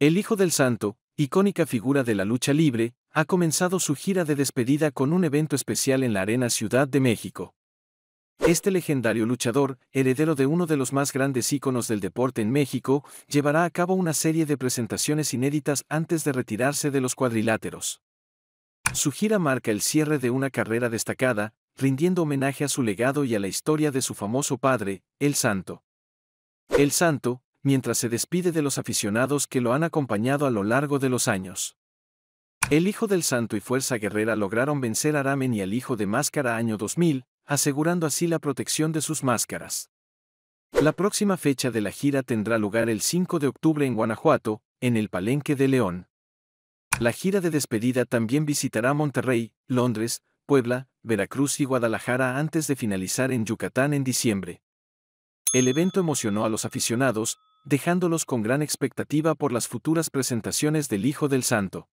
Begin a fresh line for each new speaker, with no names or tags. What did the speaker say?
El Hijo del Santo, icónica figura de la lucha libre, ha comenzado su gira de despedida con un evento especial en la Arena Ciudad de México. Este legendario luchador, heredero de uno de los más grandes íconos del deporte en México, llevará a cabo una serie de presentaciones inéditas antes de retirarse de los cuadriláteros. Su gira marca el cierre de una carrera destacada, rindiendo homenaje a su legado y a la historia de su famoso padre, El Santo. El Santo, mientras se despide de los aficionados que lo han acompañado a lo largo de los años. El hijo del santo y Fuerza Guerrera lograron vencer a Ramen y al hijo de Máscara año 2000, asegurando así la protección de sus máscaras. La próxima fecha de la gira tendrá lugar el 5 de octubre en Guanajuato, en el Palenque de León. La gira de despedida también visitará Monterrey, Londres, Puebla, Veracruz y Guadalajara antes de finalizar en Yucatán en diciembre. El evento emocionó a los aficionados, dejándolos con gran expectativa por las futuras presentaciones del Hijo del Santo.